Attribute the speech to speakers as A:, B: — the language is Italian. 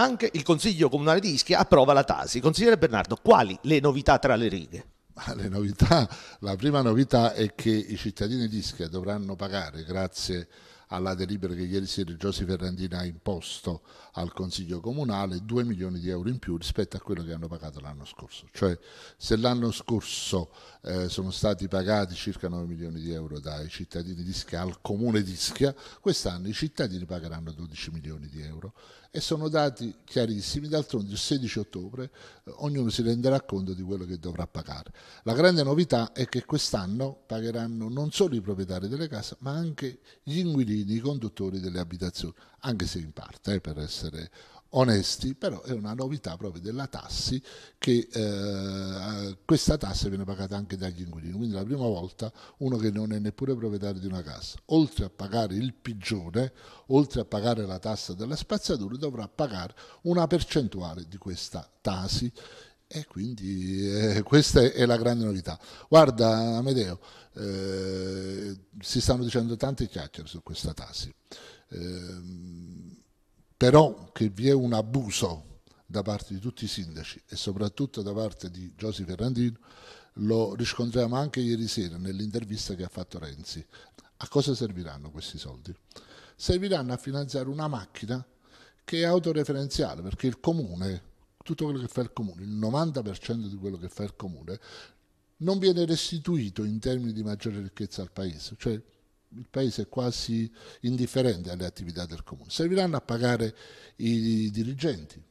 A: Anche il Consiglio Comunale di Ischia approva la Tasi. Consigliere Bernardo, quali le novità tra le righe? Le novità, la prima novità è che i cittadini di Ischia dovranno pagare, grazie a alla delibera che ieri sera Giosi Ferrandina ha imposto al Consiglio Comunale, 2 milioni di euro in più rispetto a quello che hanno pagato l'anno scorso. Cioè se l'anno scorso eh, sono stati pagati circa 9 milioni di euro dai cittadini di Ischia al Comune di Ischia, quest'anno i cittadini pagheranno 12 milioni di euro e sono dati chiarissimi, d'altronde il 16 ottobre eh, ognuno si renderà conto di quello che dovrà pagare. La grande novità è che quest'anno pagheranno non solo i proprietari delle case ma anche gli inquilini vicini, i conduttori delle abitazioni, anche se in parte, eh, per essere onesti, però è una novità proprio della tassi che eh, questa tassa viene pagata anche dagli inquilini, quindi la prima volta uno che non è neppure proprietario di una casa, oltre a pagare il pigione, oltre a pagare la tassa della spazzatura, dovrà pagare una percentuale di questa tasi e quindi eh, questa è la grande novità. Guarda Amedeo, eh, si stanno dicendo tante chiacchiere su questa tasi, eh, però che vi è un abuso da parte di tutti i sindaci e soprattutto da parte di Giosi Ferrandino lo riscontriamo anche ieri sera nell'intervista che ha fatto Renzi. A cosa serviranno questi soldi? Serviranno a finanziare una macchina che è autoreferenziale perché il comune tutto quello che fa il comune, il 90% di quello che fa il comune, non viene restituito in termini di maggiore ricchezza al paese, cioè il paese è quasi indifferente alle attività del comune. Serviranno a pagare i dirigenti,